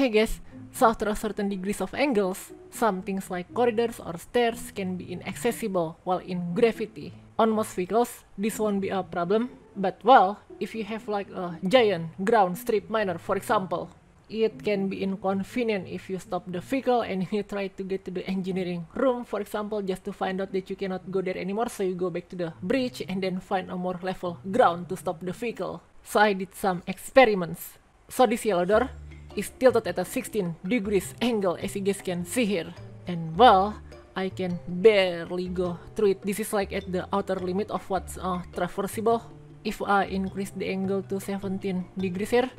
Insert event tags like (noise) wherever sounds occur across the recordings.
Hey guys, so after a certain degrees of angles, some things like corridors or stairs can be inaccessible while in gravity. On most vehicles, this won't be a problem, but well, if you have like a giant ground strip miner for example, it can be inconvenient if you stop the vehicle and (laughs) you try to get to the engineering room for example just to find out that you cannot go there anymore so you go back to the bridge and then find a more level ground to stop the vehicle so i did some experiments so this yellow door is tilted at a 16 degrees angle as you guys can see here. And well, I can barely go through it. This is like at the outer limit of what's uh, traversable. If I increase the angle to 17 degrees here,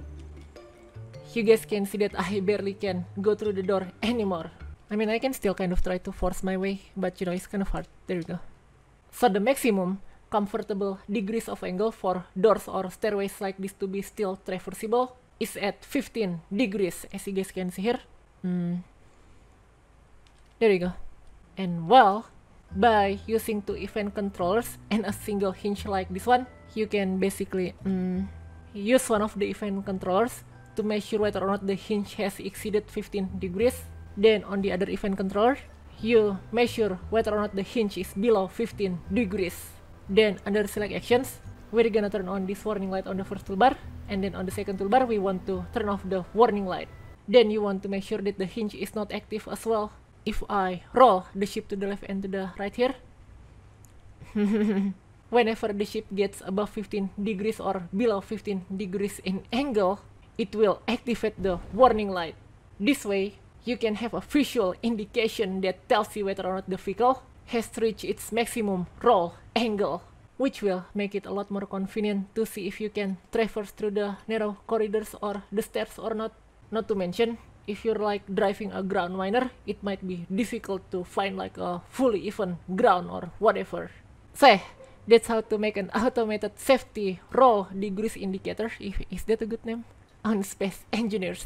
you guys can see that I barely can go through the door anymore. I mean, I can still kind of try to force my way, but you know, it's kind of hard. There you go. So the maximum comfortable degrees of angle for doors or stairways like this to be still traversable is at 15 degrees as you guys can see here mm. there you go and well by using two event controllers and a single hinge like this one you can basically mm, use one of the event controllers to measure whether or not the hinge has exceeded 15 degrees then on the other event controller you measure whether or not the hinge is below 15 degrees then under select actions we're gonna turn on this warning light on the first toolbar and then on the second toolbar we want to turn off the warning light. Then you want to make sure that the hinge is not active as well. If I roll the ship to the left and to the right here, (laughs) whenever the ship gets above 15 degrees or below 15 degrees in angle, it will activate the warning light. This way, you can have a visual indication that tells you whether or not the vehicle has reached its maximum roll angle which will make it a lot more convenient to see if you can traverse through the narrow corridors or the stairs or not. Not to mention, if you're like driving a ground miner, it might be difficult to find like a fully even ground or whatever. So, that's how to make an (laughs) automated safety raw degrees indicator, if, is that a good name? On Space Engineers.